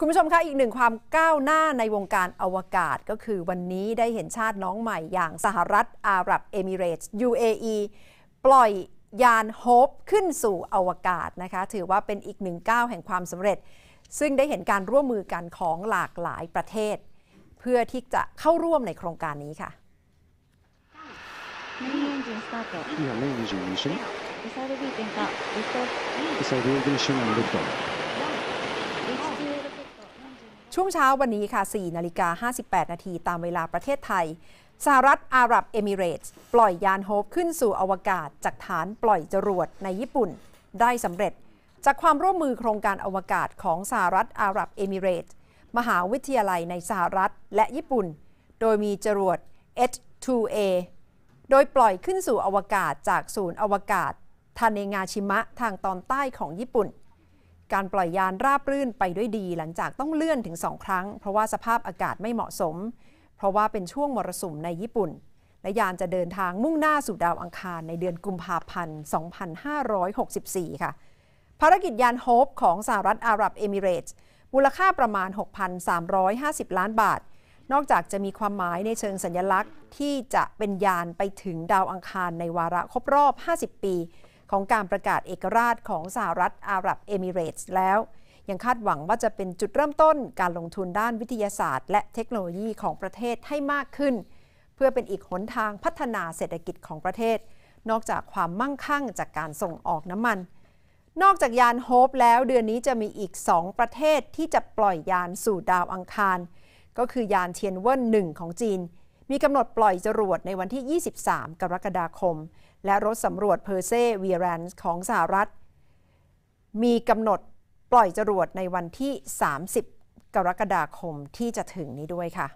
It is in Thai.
คุณผู้ชมคะอีกหนึ่งความก้าวหน้าในวงการอวกาศก็คือวันนี้ได้เห็นชาติน้องใหม่อย่างสหรัฐอาหรับเอมิเรตส์ UAE ปล่อยยานโฮปขึ้นสู่อวกาศนะคะถือว่าเป็นอีกหนึ่งก้าวแห่งความสำเร็จ ซึ่งได้เห็นการร่วมมือกันของหลากหลายประเทศ เพื่อที่จะเข้าร่วมในโครงการนี้ค่ะ y e ่ไ m a ไม่ n g ่ n e ignition. s ่ไ点火。ไม่ i g ่ i t i o n and l i f ่ไ f f ช่วงเช้าวันนี้ค่ะ4นาฬิกา58 นาทีตามเวลาประเทศไทยสหรัฐอาหรับเอมิเรตส์ปล่อยยานโฮปขึ้นสู่อวกาศ จากฐานปล่อยจรวดในญี่ปุ่นได้สำเร็จ จากความร่วมมือโครงการอวกาศของสหรัฐอาหรับเอมิเรตส์มหาวิทยาลัยในสหรัฐและญี่ปุ่น โดยมีจรวด H2A โดยปล่อยขึ้นสู่อวกาศจากศูนย์อวกาศทาเนงาชิมะทางตอนใต้ของญี่ปุ่นการปล่อยยานราบรื่นไปด้วยดีหลังจากต้องเลื่อนถึงสองครั้ง เพราะว่าสภาพอากาศไม่เหมาะสม เพราะว่าเป็นช่วงมรสุมในญี่ปุ่น และยานจะเดินทางมุ่งหน้าสู่ดาวอังคารในเดือนกุมภาพันธ์ 2564 ค่ะ ภารกิจยานโฮปของสหรัฐอาหรับเอมิเรตส์มูลค่าประมาณ 6,350 ล้านบาท นอกจากจะมีความหมายในเชิงสัญญลักษณ์ ที่จะเป็นยานไปถึงดาวอังคารในวาระครบรอบ 50 ปีของการประกาศเอกราชของสหรัฐอาหรับเอมิเรตส์แล้วยังคาดหวังว่าจะเป็นจุดเริ่มต้นการลงทุนด้านวิทยาศาสตร์ และเทคโนโลยีของประเทศให้มากขึ้น เพื่อเป็นอีกหนทางพัฒนาเศรษฐกิจของประเทศ นอกจากความมั่งคั่งจากการส่งออกน้ำมัน นอกจากยานโฮปแล้วเดือนนี้จะมีอีก 2 ประเทศที่จะปล่อยยานสู่ดาวอังคาร ก็คือยานเทียนเวิร์นหนึ่งของจีนมีกำหนดปล่อยจรวดในวันที่ 23 กรกฎาคม และรถสำรวจเพอร์เซเวียรันของสหรัฐ มีกำหนดปล่อยจรวดในวันที่ 30 กรกฎาคมที่จะถึงนี้ด้วยค่ะ